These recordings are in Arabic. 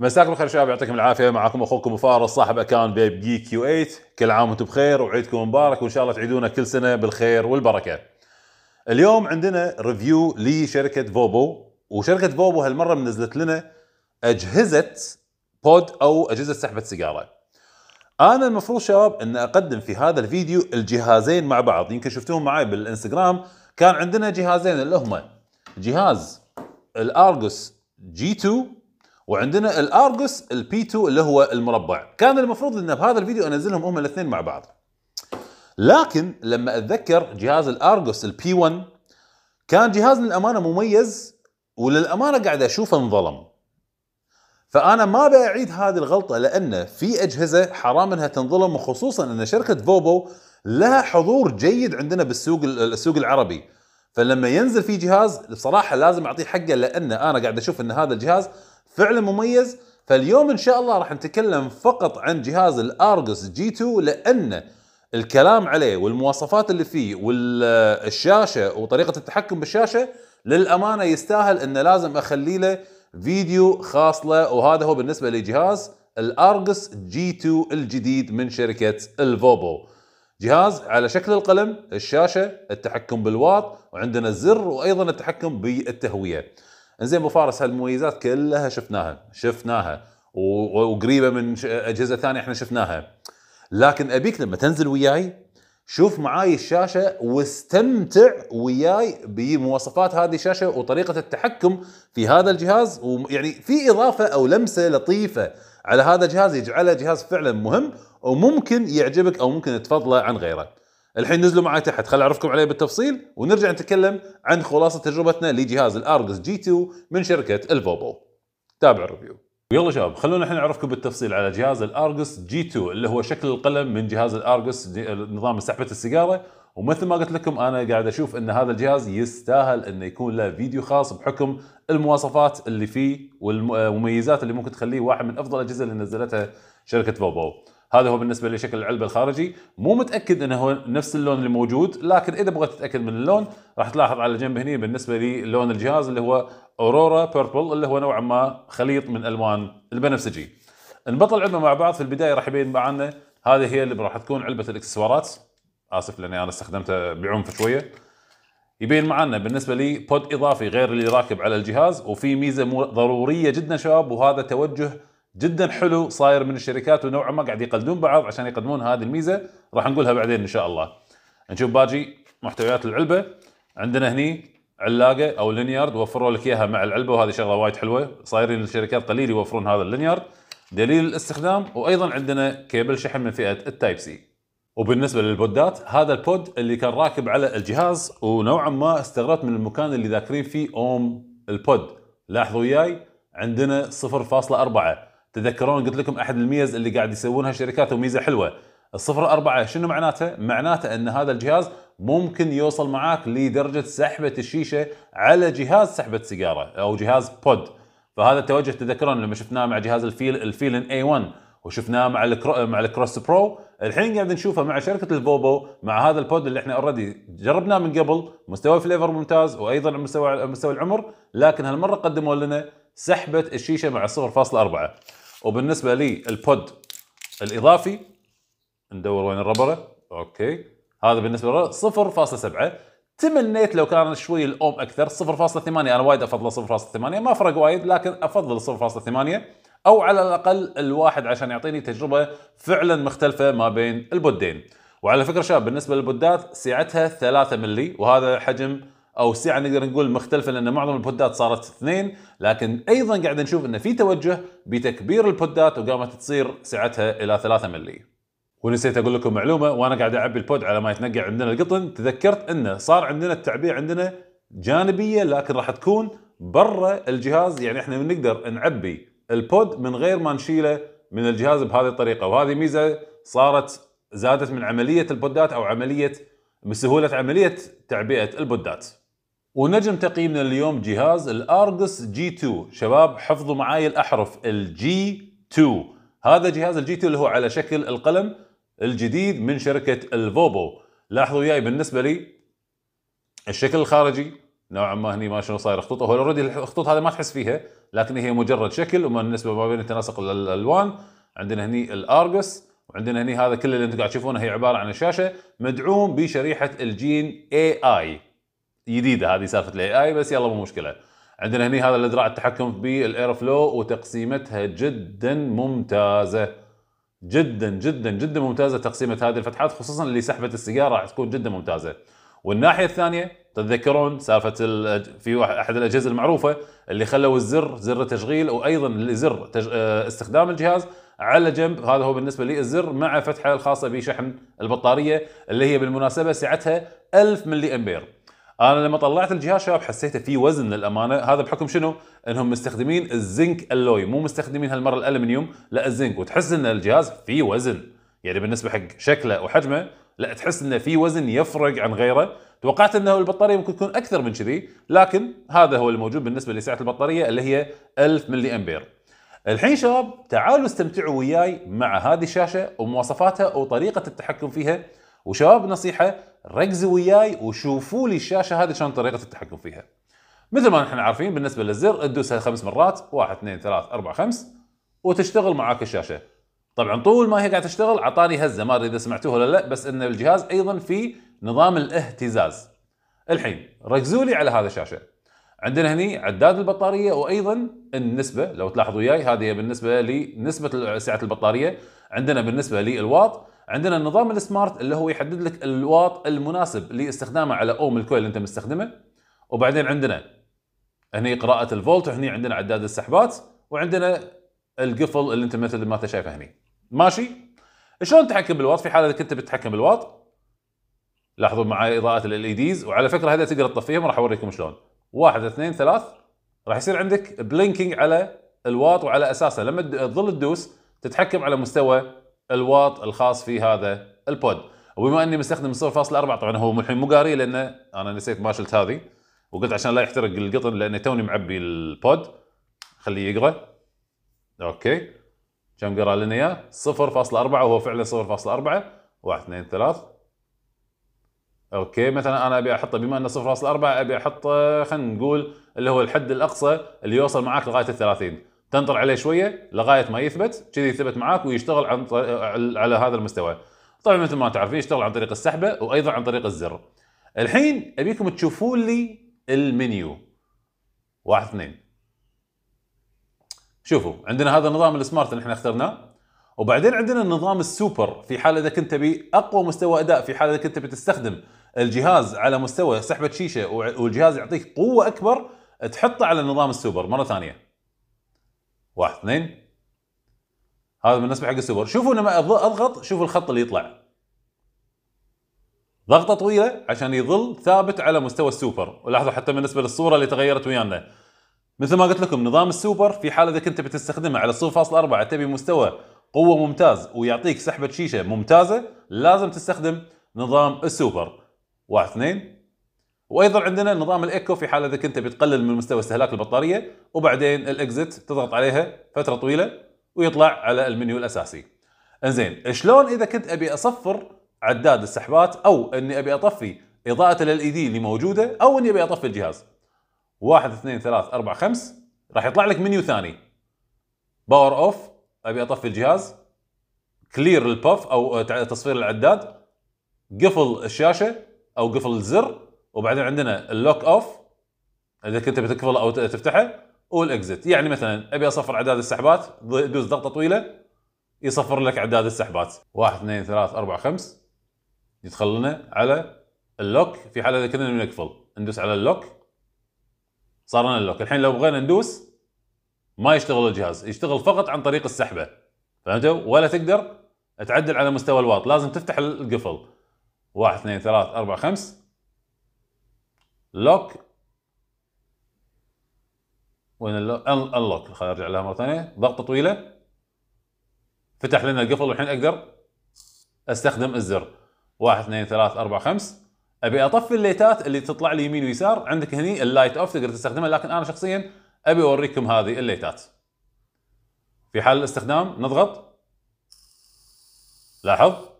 مساكم الخير شباب يعطيكم العافيه معكم اخوكم فارس صاحب اكان بيب جي كيو 8 كل عام وانتم بخير وعيدكم مبارك وان شاء الله تعيدونا كل سنه بالخير والبركه. اليوم عندنا ريفيو لشركه فوبو وشركه فوبو هالمره منزلت لنا اجهزه بود او اجهزه سحبه سيجاره. انا المفروض شباب ان اقدم في هذا الفيديو الجهازين مع بعض يمكن شفتوهم معي بالانستغرام كان عندنا جهازين اللي هما جهاز الارجوس جي 2 وعندنا الارجوس البي 2 اللي هو المربع كان المفروض ان بهذا الفيديو انزلهم هم الاثنين مع بعض لكن لما اتذكر جهاز الارجوس البي 1 كان جهاز للامانه مميز وللامانه قاعد اشوفه انظلم فانا ما بعيد هذه الغلطه لان في اجهزه حرام انها تنظلم وخصوصا ان شركه فوبو لها حضور جيد عندنا بالسوق السوق العربي فلما ينزل في جهاز بصراحه لازم اعطيه حقه لان انا قاعد اشوف ان هذا الجهاز فعلا مميز فاليوم ان شاء الله راح نتكلم فقط عن جهاز الارجوس جي 2 لان الكلام عليه والمواصفات اللي فيه والشاشه وطريقه التحكم بالشاشه للامانه يستاهل انه لازم اخلي له فيديو خاص له وهذا هو بالنسبه لجهاز الارجوس جي 2 الجديد من شركه الفوبو جهاز على شكل القلم الشاشه التحكم بالواط وعندنا الزر وايضا التحكم بالتهويه انزين ابو فارس هالمميزات كلها شفناها شفناها وقريبه من اجهزه ثانيه احنا شفناها لكن ابيك لما تنزل وياي شوف معاي الشاشه واستمتع وياي بمواصفات هذه الشاشه وطريقه التحكم في هذا الجهاز ويعني في اضافه او لمسه لطيفه على هذا الجهاز يجعله جهاز فعلا مهم وممكن يعجبك او ممكن تفضله عن غيره الحين نزلوا معي تحت خل اعرفكم عليه بالتفصيل ونرجع نتكلم عن خلاصه تجربتنا لجهاز الارجس جي 2 من شركه الفوبو تابع الريفيو ويلا شباب خلونا احنا نعرفكم بالتفصيل على جهاز الارجس جي 2 اللي هو شكل القلم من جهاز الارجس نظام سحبه السيجاره ومثل ما قلت لكم انا قاعد اشوف ان هذا الجهاز يستاهل انه يكون له فيديو خاص بحكم المواصفات اللي فيه والمميزات اللي ممكن تخليه واحد من افضل الاجهزه اللي نزلتها شركه فوبو هذا هو بالنسبه لشكل العلبه الخارجي مو متاكد انه هو نفس اللون اللي موجود لكن اذا بغيت تتاكد من اللون راح تلاحظ على جنب هنا بالنسبه للون الجهاز اللي هو اورورا بيربل اللي هو نوعا ما خليط من الوان البنفسجي نبطل العلبه مع بعض في البدايه راح يبين معنا هذه هي اللي راح تكون علبه الاكسسوارات اسف لاني انا استخدمتها بعنف شويه يبين معنا بالنسبه لي بود اضافي غير اللي راكب على الجهاز وفي ميزه ضروريه جدا شباب وهذا توجه جدا حلو صاير من الشركات ونوعا ما قاعد يقلدون بعض عشان يقدمون هذه الميزه راح نقولها بعدين ان شاء الله نشوف باجي محتويات العلبه عندنا هني علاقه او لينيارد وفروا لك اياها مع العلبه وهذه شغله وايد حلوه صايرين الشركات قليل يوفرون هذا اللينيارد دليل الاستخدام وايضا عندنا كيبل شحن من فئه التايب سي وبالنسبه للبودات هذا البود اللي كان راكب على الجهاز ونوعا ما استغربت من المكان اللي ذاكرين فيه اوم البود لاحظوا وياي عندنا 0.4 تذكرون قلت لكم احد الميز اللي قاعد يسوونها الشركات وميزه حلوه الصفر أربعة شنو معناته؟ معناته أن هذا الجهاز ممكن يوصل معاك لدرجة سحبة الشيشة على جهاز سحبة سيجارة أو جهاز بود فهذا التوجه تذكرون لما شفناه مع جهاز الفيل الفيلن A1 وشفناه مع الكرو مع الكروس برو الحين قاعد نشوفه مع شركه الفوبو مع هذا البود اللي احنا اوريدي جربناه من قبل مستوى فليفر ممتاز وايضا مستوى مستوى العمر لكن هالمره قدموا لنا سحبه الشيشه مع 0.4 وبالنسبه لي البود الاضافي ندور وين الربره اوكي هذا بالنسبه له 0.7 تمنيت لو كان شوي الاوم اكثر 0.8 انا وايد افضل 0.8 ما فرق وايد لكن افضل 0.8 او على الاقل الواحد عشان يعطيني تجربه فعلا مختلفه ما بين البودين وعلى فكره شباب بالنسبه للبودات سعتها 3 ملي وهذا حجم او السعه نقدر نقول مختلفه لان معظم البودات صارت اثنين لكن ايضا قاعد نشوف ان في توجه بتكبير البودات وقامت تصير سعتها الى 3 ملي ونسيت اقول لكم معلومه وانا قاعد اعبي البود على ما يتنقع عندنا القطن تذكرت انه صار عندنا التعبئه عندنا جانبيه لكن راح تكون برا الجهاز يعني احنا نقدر نعبي البود من غير ما نشيله من الجهاز بهذه الطريقه وهذه ميزه صارت زادت من عمليه البودات او عمليه بسهوله عمليه تعبئه البودات ونجم تقييمنا اليوم جهاز الارجس جي 2 شباب حفظوا معاي الاحرف الجي 2 هذا جهاز الجي 2 اللي هو على شكل القلم الجديد من شركه الفوبو لاحظوا وياي بالنسبه لي الشكل الخارجي نوعا ما هني ما شنو صاير خطوط هو اوريدي الخطوط هذه ما تحس فيها لكن هي مجرد شكل وما بالنسبه ما بين تناسق الالوان عندنا هني الارجس وعندنا هني هذا كله اللي انتم قاعد تشوفونه هي عباره عن الشاشه مدعوم بشريحه الجين اي اي جديده هذه سالفه الاي اي بس يلا مو مشكله عندنا هني هذا الاذراع التحكم بالاير فلو وتقسيمتها جدا ممتازه جدا جدا جدا ممتازه تقسيمه هذه الفتحات خصوصا اللي سحبه السيجاره راح تكون جدا ممتازه والناحيه الثانيه تتذكرون سالفه في واحد احد الاجهزه المعروفه اللي خلوا الزر زر تشغيل وايضا زر تج... آه، استخدام الجهاز على جنب هذا هو بالنسبه لي الزر مع فتحه الخاصه بشحن البطاريه اللي هي بالمناسبه سعتها 1000 ملي امبير انا لما طلعت الجهاز شباب حسيته في وزن للامانه هذا بحكم شنو انهم مستخدمين الزنك الوي مو مستخدمين هالمره الالمنيوم لا الزنك وتحس ان الجهاز في وزن يعني بالنسبه حق شكله وحجمه لا تحس انه في وزن يفرق عن غيره توقعت انه البطاريه ممكن تكون اكثر من كذي لكن هذا هو الموجود بالنسبه لسعه البطاريه اللي هي 1000 ملي امبير الحين شباب تعالوا استمتعوا وياي مع هذه الشاشه ومواصفاتها وطريقه التحكم فيها وشباب نصيحه ركزوا وياي وشوفوا لي الشاشه هذه شلون طريقه التحكم فيها. مثل ما نحن عارفين بالنسبه للزر تدوسها خمس مرات واحد اثنين ثلاث اربع خمس وتشتغل معاك الشاشه. طبعا طول ما هي قاعده تشتغل اعطاني هزه ما ادري اذا سمعتوها ولا لا بس ان الجهاز ايضا في نظام الاهتزاز. الحين ركزوا لي على هذا الشاشه. عندنا هني عداد البطاريه وايضا النسبه لو تلاحظوا وياي هذه بالنسبه لنسبه سعه البطاريه عندنا بالنسبه للواط عندنا النظام السمارت اللي هو يحدد لك الواط المناسب لاستخدامه على اوم الكويل اللي انت مستخدمه وبعدين عندنا هني قراءه الفولت وهني عندنا عداد السحبات وعندنا القفل اللي انت مثل ما انت شايفه هني ماشي شلون تتحكم بالواط في حاله انك انت بتتحكم بالواط لاحظوا معي اضاءه ال اي ديز e وعلى فكره هذا تقدر تطفيهم راح اوريكم شلون واحد اثنين ثلاث راح يصير عندك بلينكينج على الواط وعلى اساسه لما تظل تدوس تتحكم على مستوى الواط الخاص في هذا البود وبما اني مستخدم 0.4 طبعا هو الحين مو قاري لانه انا نسيت ما شلت هذه وقلت عشان لا يحترق القطن لان توني معبي البود خليه يقرا اوكي كم قرا لنا اياه 0.4 وهو فعلا 0.4 1 2 3 اوكي مثلا انا ابي احطه بما انه 0.4 ابي احطه خلينا نقول اللي هو الحد الاقصى اللي يوصل معاك لغايه ال 30 تنطر عليه شويه لغايه ما يثبت كذي يثبت معاك ويشتغل عن على هذا المستوى طبعا مثل ما تعرفين يشتغل عن طريق السحبه وايضا عن طريق الزر الحين ابيكم تشوفون لي المنيو واحد اثنين شوفوا عندنا هذا النظام السمارت اللي احنا اخترناه وبعدين عندنا النظام السوبر في حال اذا كنت تبي اقوى مستوى اداء في حال اذا كنت بتستخدم الجهاز على مستوى سحبه شيشه والجهاز يعطيك قوه اكبر تحطه على النظام السوبر مره ثانيه واحد اثنين هذا بالنسبه حق السوبر شوفوا لما اضغط شوفوا الخط اللي يطلع ضغطه طويله عشان يظل ثابت على مستوى السوبر ولاحظوا حتى بالنسبه للصوره اللي تغيرت ويانا مثل ما قلت لكم نظام السوبر في حال اذا كنت بتستخدمه على 0.4 تبي مستوى قوه ممتاز ويعطيك سحبه شيشه ممتازه لازم تستخدم نظام السوبر واحد اثنين وايضا عندنا نظام الايكو في حال اذا كنت بتقلل من مستوى استهلاك البطاريه وبعدين الاكزت تضغط عليها فتره طويله ويطلع على المنيو الاساسي. انزين شلون اذا كنت ابي اصفر عداد السحبات او اني ابي اطفي اضاءه ال دي e اللي موجوده او اني ابي اطفي الجهاز. واحد اثنين ثلاث اربع خمس راح يطلع لك منيو ثاني. باور اوف ابي اطفي الجهاز كلير البف او تصفير العداد قفل الشاشه او قفل الزر وبعدين عندنا اللوك اوف اذا كنت بتقفله او تفتحه والاكزت يعني مثلا ابي اصفر اعداد السحبات دوس ضغطه طويله يصفر لك اعداد السحبات 1 2 3 4 5 يدخل لنا على اللوك في حال اذا كنا نقفل ندوس على اللوك صار لنا اللوك الحين لو بغينا ندوس ما يشتغل الجهاز يشتغل فقط عن طريق السحبه فهمتوا ولا تقدر تعدل على مستوى الواط لازم تفتح القفل 1 2 3 4 5 لوك وين انلوك خليني ارجع لها مره ثانيه ضغطه طويله فتح لنا القفل والحين اقدر استخدم الزر واحد اثنين ثلاث اربع خمس ابي اطفي الليتات اللي تطلع لي يمين ويسار عندك هني اللايت اوف تقدر تستخدمها لكن انا شخصيا ابي اوريكم هذه الليتات في حال الاستخدام نضغط لاحظ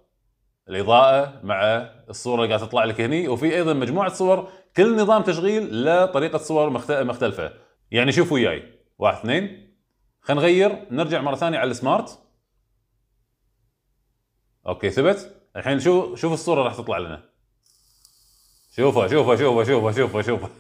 الاضاءه مع الصوره اللي قاعده تطلع لك هني وفي ايضا مجموعه صور كل نظام تشغيل له طريقه صور مختلفه يعني شوف وياي واحد اثنين خلينا نغير نرجع مره ثانيه على السمارت اوكي ثبت الحين شو شوف الصوره راح تطلع لنا شوفها شوفها شوفها شوفها شوفها شوفها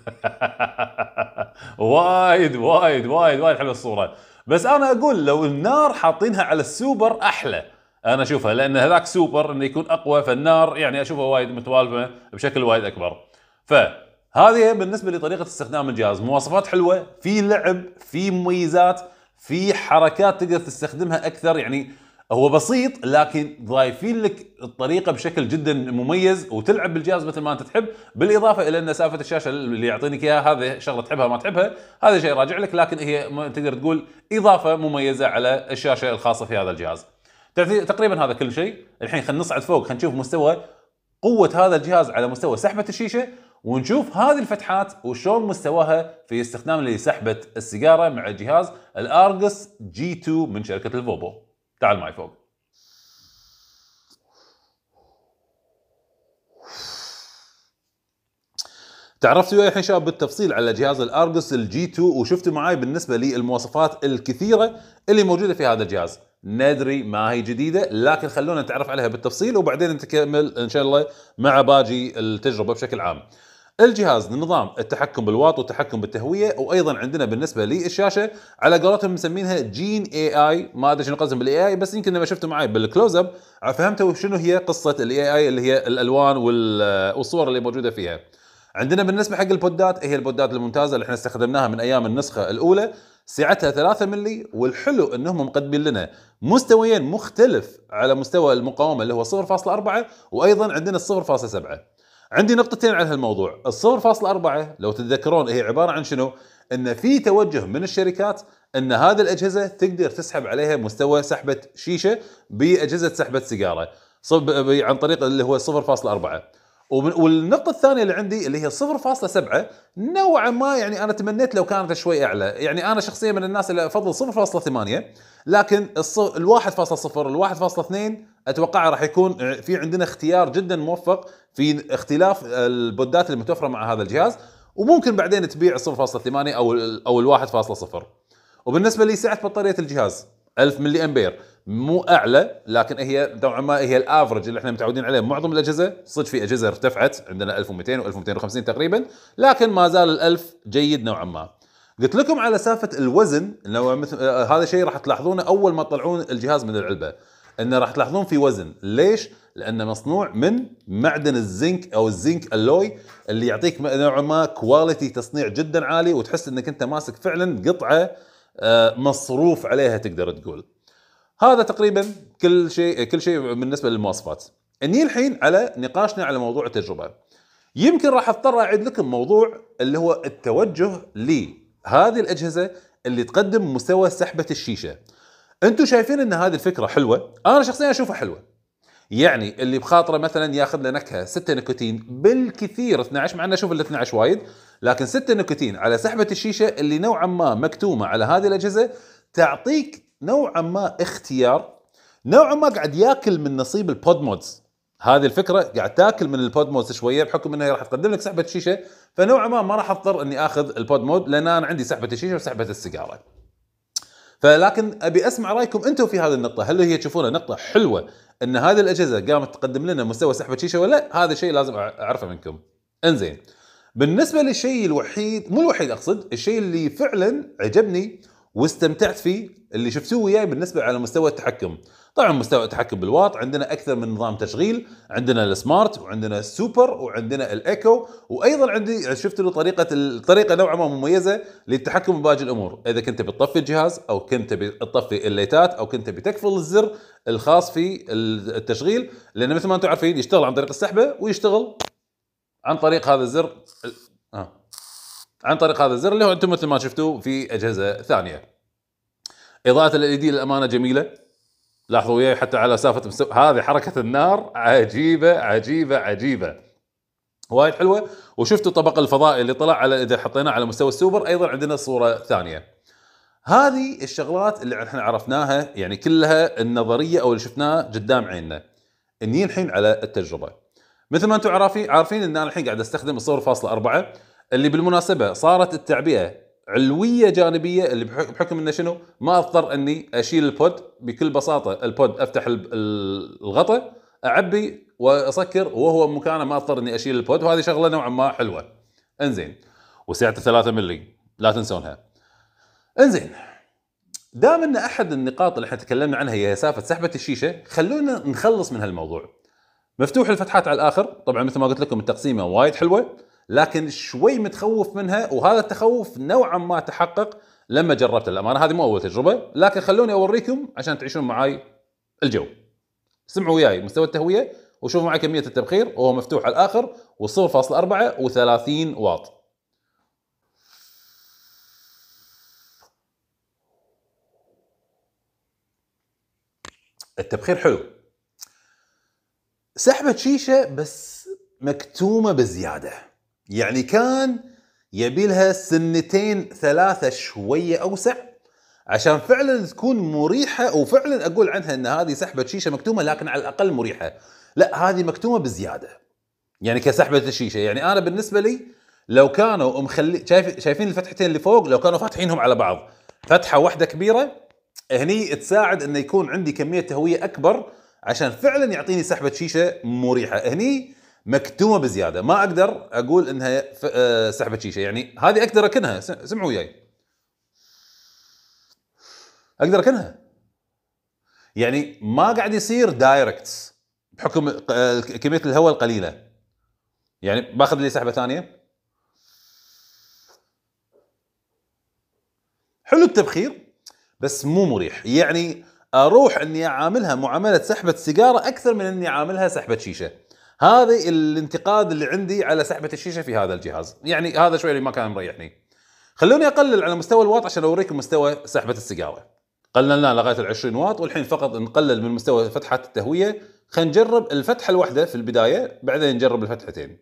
وايد وايد وايد وايد حلوه الصوره بس انا اقول لو النار حاطينها على السوبر احلى انا اشوفها لان هذاك سوبر انه يكون اقوى فالنار يعني اشوفها وايد متوالفه بشكل وايد اكبر فهذه بالنسبه لطريقه استخدام الجهاز مواصفات حلوه في لعب في مميزات في حركات تقدر تستخدمها اكثر يعني هو بسيط لكن ضايفين لك الطريقه بشكل جدا مميز وتلعب بالجهاز مثل ما انت تحب بالاضافه الى ان سالفه الشاشه اللي يعطينك اياها هذه شغله تحبها ما تحبها هذا شيء راجع لك لكن هي تقدر تقول اضافه مميزه على الشاشه الخاصه في هذا الجهاز. تقريبا هذا كل شيء الحين خلينا نصعد فوق خلينا نشوف مستوى قوه هذا الجهاز على مستوى سحبه الشيشه ونشوف هذه الفتحات وشون مستواها في استخدام لسحبه السيجاره مع جهاز الارجس جي 2 من شركه الفوبو تعال معي فوق تعرفت وياي الحين شباب بالتفصيل على جهاز الارجس الجي 2 وشفتوا معاي بالنسبه للمواصفات الكثيره اللي موجوده في هذا الجهاز ندري ما هي جديده لكن خلونا نتعرف عليها بالتفصيل وبعدين نتكمل ان شاء الله مع باجي التجربه بشكل عام. الجهاز نظام التحكم بالواط والتحكم بالتهويه وايضا عندنا بالنسبه للشاشه على قولتهم مسمينها جين اي اي ما ادري شنو قصدهم بالاي اي بس يمكن لما شفته معي بالكلوز اب فهمتوا شنو هي قصه الاي اي اللي هي الالوان والصور اللي موجوده فيها. عندنا بالنسبه حق البودات هي البودات الممتازه اللي احنا استخدمناها من ايام النسخه الاولى سعتها 3 ملي والحلو انهم مقدمين لنا مستويين مختلف على مستوى المقاومه اللي هو 0.4 وايضا عندنا 0.7 عندي نقطتين على هالموضوع ال 0.4 لو تتذكرون هي عباره عن شنو ان في توجه من الشركات ان هذه الاجهزه تقدر تسحب عليها مستوى سحبه شيشه باجهزه سحبه سيجاره عن طريق اللي هو 0.4 والنقطة الثانية اللي عندي اللي هي 0.7 نوعا ما يعني انا تمنيت لو كانت شوي اعلى، يعني انا شخصيا من الناس اللي افضل 0.8 لكن ال 1.0 ال 1.2 اتوقع راح يكون آه، في عندنا اختيار جدا موفق في اختلاف البودات المتوفرة مع هذا الجهاز وممكن بعدين تبيع 0.8 او او ال 1.0 وبالنسبة لسعة بطارية الجهاز 1000 ملي امبير مو اعلى لكن هي نوعا ما هي الافرج اللي احنا متعودين عليه معظم الاجهزه صدق في اجهزه ارتفعت عندنا 1200 و1250 تقريبا لكن ما زال ال1000 جيد نوعا ما قلت لكم على سالفه الوزن انه مثل آه هذا الشيء راح تلاحظونه اول ما تطلعون الجهاز من العلبه انه راح تلاحظون في وزن ليش لانه مصنوع من معدن الزنك او الزنك الوي اللي يعطيك نوعا ما كواليتي تصنيع جدا عالي وتحس انك انت ماسك فعلا قطعه آه، مصروف عليها تقدر تقول هذا تقريبا كل شيء كل شيء بالنسبه للمواصفات اني الحين على نقاشنا على موضوع التجربه يمكن راح اضطر اعيد لكم موضوع اللي هو التوجه لهذه الاجهزه اللي تقدم مستوى سحبه الشيشه انتم شايفين ان هذه الفكره حلوه انا شخصيا اشوفها حلوه يعني اللي بخاطره مثلا ياخذ له نكهه 6 نيكوتين بالكثير 12 مع انه اشوف ال 12 وايد لكن 6 نيكوتين على سحبه الشيشه اللي نوعا ما مكتومه على هذه الاجهزه تعطيك نوعا ما اختيار نوعا ما قاعد ياكل من نصيب البود مودز هذه الفكره قاعد تاكل من البود مودز شويه بحكم انها راح تقدم لك سحبه شيشه فنوعا ما ما راح اضطر اني اخذ البود مود لان انا عندي سحبه الشيشه وسحبه السيجاره. فلكن ابي اسمع رايكم انتم في هذه النقطه، هل هي تشوفونها نقطه حلوه ان هذه الاجهزه قامت تقدم لنا مستوى سحبه شيشه ولا؟ هذا شيء لازم اعرفه منكم. انزين. بالنسبه للشيء الوحيد مو الوحيد اقصد الشيء اللي فعلا عجبني واستمتعت فيه اللي شفتوه وياي بالنسبه على مستوى التحكم طبعا مستوى التحكم بالواط عندنا اكثر من نظام تشغيل عندنا السمارت وعندنا السوبر وعندنا الايكو وايضا عندي شفت له طريقه الطريقه نوعا ما مميزه للتحكم بباقي الامور اذا كنت بتطفي الجهاز او كنت بتطفي الليتات او كنت بتكفل الزر الخاص في التشغيل لان مثل ما انتم عارفين يشتغل عن طريق السحبه ويشتغل عن طريق هذا الزر آه. عن طريق هذا الزر اللي هو انتم مثل ما شفتوا في اجهزه ثانيه اضاءه ال دي للامانه جميله لاحظوا وياي حتى على سافه مستو... هذه حركه النار عجيبه عجيبه عجيبه وايد حلوه وشفتوا طبق الفضاء اللي طلع على اذا حطيناه على مستوى السوبر ايضا عندنا صوره ثانيه هذه الشغلات اللي احنا عرفناها يعني كلها النظريه او اللي شفناها قدام عيننا. نجي الحين على التجربه. مثل ما انتم عارفين عارفين ان انا الحين قاعد استخدم 0.4 اللي بالمناسبه صارت التعبئه علويه جانبيه اللي بحكم انه شنو ما اضطر اني اشيل البود بكل بساطه البود افتح الغطاء اعبي واسكر وهو مكانه ما اضطر اني اشيل البود وهذه شغله نوعا ما حلوه انزين وسعته 3 ملي لا تنسونها انزين دام ان احد النقاط اللي احنا تكلمنا عنها هي سالفه سحبه الشيشه خلونا نخلص من هالموضوع مفتوح الفتحات على الاخر طبعا مثل ما قلت لكم التقسيمه وايد حلوه لكن شوي متخوف منها وهذا التخوف نوعا ما تحقق لما جربته للامانه هذه مو اول تجربه لكن خلوني اوريكم عشان تعيشون معاي الجو سمعوا وياي مستوى التهويه وشوفوا معي كميه التبخير وهو مفتوح على الاخر و0.4 و30 واط التبخير حلو سحبة شيشة بس مكتومة بزيادة يعني كان يبيلها سنتين ثلاثة شوية أوسع عشان فعلا تكون مريحة وفعلا أقول عنها أن هذه سحبة شيشة مكتومة لكن على الأقل مريحة لا هذه مكتومة بزيادة يعني كسحبة الشيشة يعني أنا بالنسبة لي لو كانوا مخلي شايف... شايفين الفتحتين اللي فوق لو كانوا فاتحينهم على بعض فتحة واحدة كبيرة هني تساعد انه يكون عندي كمية تهوية اكبر عشان فعلا يعطيني سحبه شيشه مريحه هني مكتومه بزياده ما اقدر اقول انها آه، سحبه شيشه يعني هذه اقدر اكنها سمعوا وياي اقدر اكنها يعني ما قاعد يصير دايركت بحكم آه، كميه الهواء القليله يعني باخذ لي سحبه ثانيه حلو التبخير بس مو مريح يعني اروح اني اعاملها معامله سحبه سيجاره اكثر من اني اعاملها سحبه شيشه هذا الانتقاد اللي عندي على سحبه الشيشه في هذا الجهاز يعني هذا شوي اللي ما كان مريحني خلوني اقلل على مستوى الواط عشان اوريكم مستوى سحبه السيجاره قللناه لغايه ال 20 واط والحين فقط نقلل من مستوى فتحات التهويه خلينا نجرب الفتحه الواحده في البدايه بعدين نجرب الفتحتين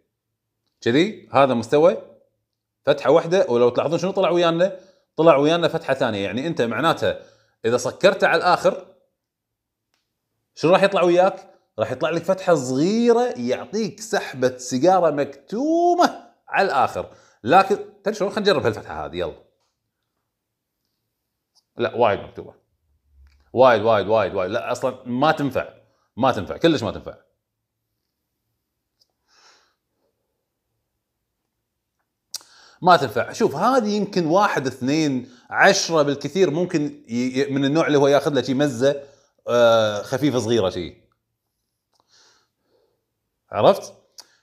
كذي هذا مستوى فتحه واحده ولو تلاحظون شنو طلع ويانا طلع ويانا فتحه ثانيه يعني انت معناتها اذا سكرته على الاخر شو راح يطلع وياك؟ راح يطلع لك فتحه صغيره يعطيك سحبه سيجاره مكتومه على الاخر لكن تدري شلون خلينا نجرب هالفتحه هذه يلا لا وايد مكتوبه وايد وايد وايد وايد لا اصلا ما تنفع ما تنفع كلش ما تنفع ما تنفع شوف هذه يمكن واحد اثنين عشرة بالكثير ممكن ي... من النوع اللي هو ياخذ له شي مزه آه خفيفه صغيره شي عرفت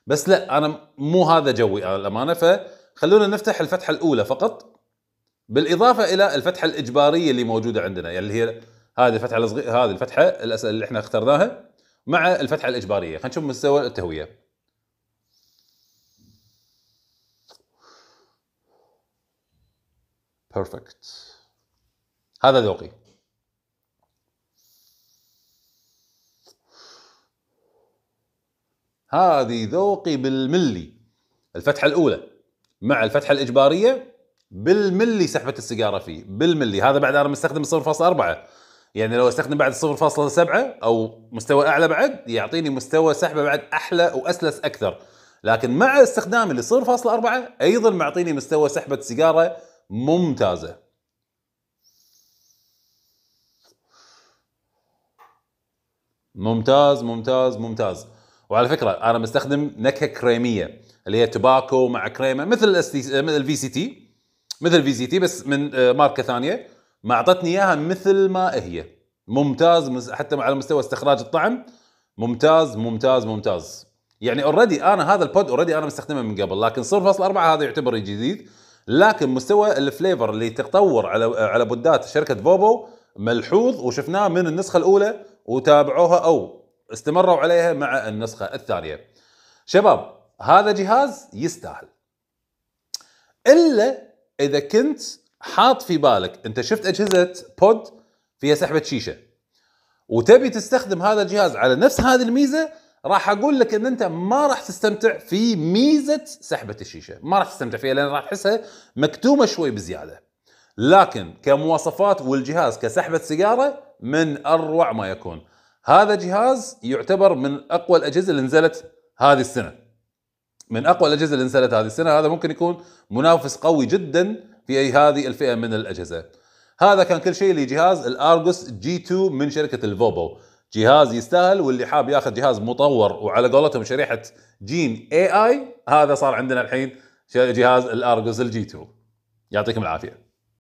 بس لا انا مو هذا جوي على الامانه فخلونا نفتح الفتحه الاولى فقط بالاضافه الى الفتحه الاجباريه اللي موجوده عندنا يعني اللي هي هذه الفتحه الصغيره هذه الفتحه اللي احنا اخترناها مع الفتحه الاجباريه خلينا نشوف مستوى التهويه بيرفكت هذا ذوقي هذه ذوقي بالملي الفتحة الأولى مع الفتحة الإجبارية بالملي سحبة السيجارة فيه بالملي هذا بعد أنا مستخدم 0.4 يعني لو استخدم بعد 0.7 أو مستوى أعلى بعد يعطيني مستوى سحبة بعد أحلى وأسلس أكثر لكن مع استخدامي ل 0.4 أيضا معطيني مستوى سحبة سيجارة ممتازة ممتاز ممتاز ممتاز وعلى فكرة أنا مستخدم نكهة كريمية اللي هي توباكو مع كريمة مثل الفي سي تي مثل في سي تي بس من آه، ماركة ثانية ما أعطتني إياها مثل ما هي ممتاز حتى على مستوى استخراج الطعم ممتاز ممتاز ممتاز يعني اوريدي انا هذا البود اوريدي انا مستخدمه من قبل لكن 0.4 هذا يعتبر جديد لكن مستوى الفليفر اللي تتطور على على بودات شركه فوبو ملحوظ وشفناه من النسخه الاولى وتابعوها او استمروا عليها مع النسخه الثانيه. شباب هذا جهاز يستاهل. الا اذا كنت حاط في بالك انت شفت اجهزه بود فيها سحبه شيشه وتبي تستخدم هذا الجهاز على نفس هذه الميزه راح اقول لك ان انت ما راح تستمتع في ميزه سحبه الشيشه ما راح تستمتع فيها لان راح تحسها مكتومه شوي بزياده لكن كمواصفات والجهاز كسحبه سيجاره من اروع ما يكون هذا جهاز يعتبر من اقوى الاجهزه اللي نزلت هذه السنه من اقوى الاجهزه اللي نزلت هذه السنه هذا ممكن يكون منافس قوي جدا في هذه الفئه من الاجهزه هذا كان كل شيء لجهاز الارجوس جي 2 من شركه الفوبو جهاز يستاهل واللي حاب ياخذ جهاز مطور وعلى قولتهم شريحه جين اي اي هذا صار عندنا الحين جهاز الارجوس الجي 2 يعطيكم العافيه